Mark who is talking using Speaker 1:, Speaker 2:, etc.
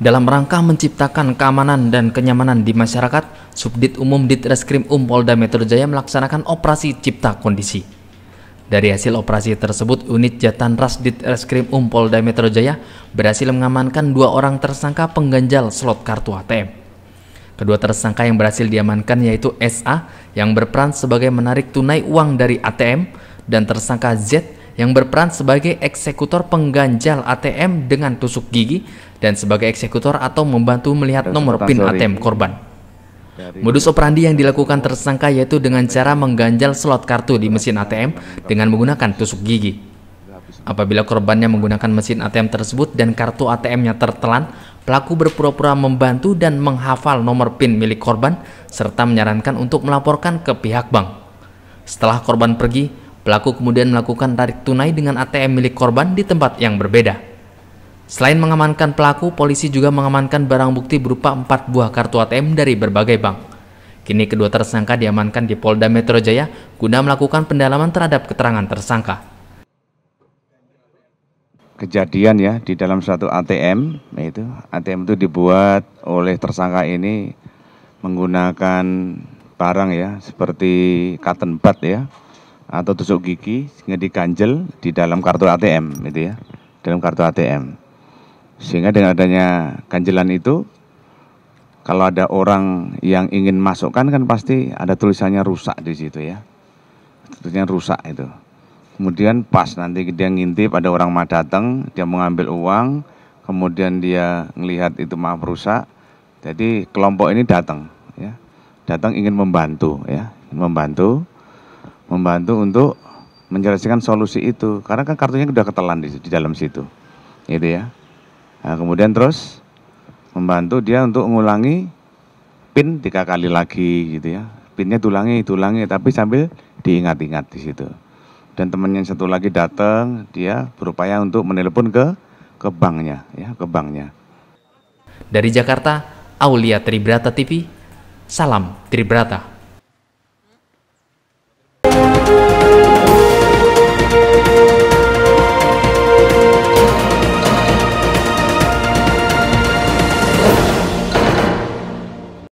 Speaker 1: dalam rangka menciptakan keamanan dan kenyamanan di masyarakat, Subdit Umum Ditreskrim Um Polda Metro Jaya melaksanakan operasi Cipta Kondisi. Dari hasil operasi tersebut, unit Jatan Ras Ditreskrim Um Polda Metro Jaya berhasil mengamankan dua orang tersangka pengganjal slot kartu ATM. Kedua tersangka yang berhasil diamankan yaitu SA yang berperan sebagai menarik tunai uang dari ATM dan tersangka Z yang berperan sebagai eksekutor pengganjal ATM dengan tusuk gigi dan sebagai eksekutor atau membantu melihat nomor PIN ATM korban. Modus operandi yang dilakukan tersangka yaitu dengan cara mengganjal slot kartu di mesin ATM dengan menggunakan tusuk gigi. Apabila korbannya menggunakan mesin ATM tersebut dan kartu ATM-nya tertelan, pelaku berpura-pura membantu dan menghafal nomor PIN milik korban serta menyarankan untuk melaporkan ke pihak bank. Setelah korban pergi, Pelaku kemudian melakukan tarik tunai dengan ATM milik korban di tempat yang berbeda. Selain mengamankan pelaku, polisi juga mengamankan barang bukti berupa 4 buah kartu ATM dari berbagai bank. Kini kedua tersangka diamankan di Polda Metro Jaya guna melakukan pendalaman terhadap keterangan tersangka.
Speaker 2: Kejadian ya di dalam suatu ATM, itu ATM itu dibuat oleh tersangka ini menggunakan barang ya seperti cotton bud ya atau tusuk gigi sehingga diganjel di dalam kartu ATM gitu ya dalam kartu ATM sehingga dengan adanya ganjelan itu kalau ada orang yang ingin masukkan kan pasti ada tulisannya rusak di situ ya tulisannya rusak itu kemudian pas nanti dia ngintip ada orang mau datang dia mengambil uang kemudian dia melihat itu maaf rusak jadi kelompok ini datang ya datang ingin membantu ya membantu membantu untuk menjelaskan solusi itu karena kan kartunya sudah ketelan di, di dalam situ gitu ya nah, kemudian terus membantu dia untuk mengulangi pin tiga kali lagi gitu ya pinnya tulangi tulangi tapi sambil diingat-ingat di situ dan temannya yang satu lagi datang dia berupaya untuk menelpon ke ke banknya ya ke banknya dari
Speaker 1: Jakarta Aulia Tribrata TV salam Tribrata